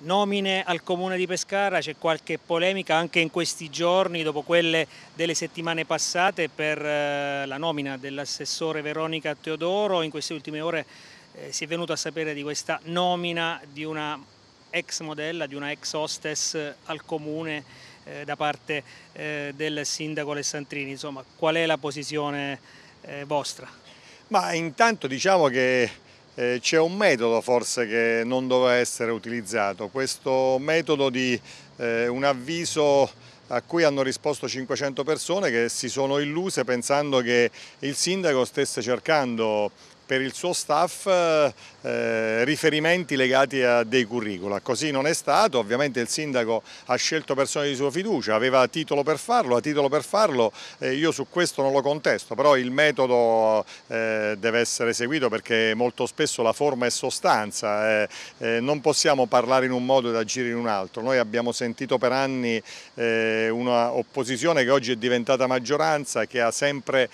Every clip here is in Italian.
nomine al comune di Pescara, c'è qualche polemica anche in questi giorni dopo quelle delle settimane passate per eh, la nomina dell'assessore Veronica Teodoro, in queste ultime ore eh, si è venuto a sapere di questa nomina di una ex modella, di una ex hostess al comune eh, da parte del sindaco Alessandrini, insomma qual è la posizione vostra? Ma intanto diciamo che eh, c'è un metodo forse che non doveva essere utilizzato, questo metodo di eh, un avviso a cui hanno risposto 500 persone che si sono illuse pensando che il sindaco stesse cercando per il suo staff eh, eh riferimenti legati a dei curricula. Così non è stato, ovviamente il sindaco ha scelto persone di sua fiducia, aveva titolo per farlo, ha titolo per farlo, eh, io su questo non lo contesto, però il metodo eh, deve essere seguito perché molto spesso la forma è sostanza, eh, eh, non possiamo parlare in un modo ed agire in un altro. Noi abbiamo sentito per anni una opposizione che oggi è diventata maggioranza, che ha sempre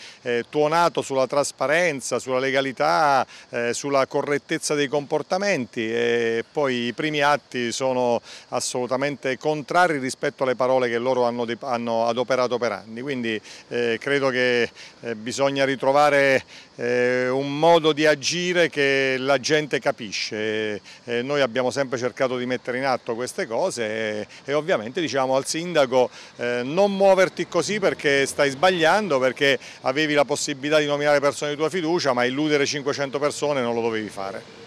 tuonato sulla trasparenza, sulla legalità, serietà, eh, sulla correttezza dei comportamenti e poi i primi atti sono assolutamente contrari rispetto alle parole che loro hanno, hanno adoperato per anni, quindi eh, credo che eh, bisogna ritrovare eh, un modo di agire che la gente capisce, eh, noi abbiamo sempre cercato di mettere in atto queste cose e, e ovviamente diciamo al sindaco eh, non muoverti così perché stai sbagliando, perché avevi la possibilità di nominare persone di tua fiducia ma illudere 500 persone non lo dovevi fare.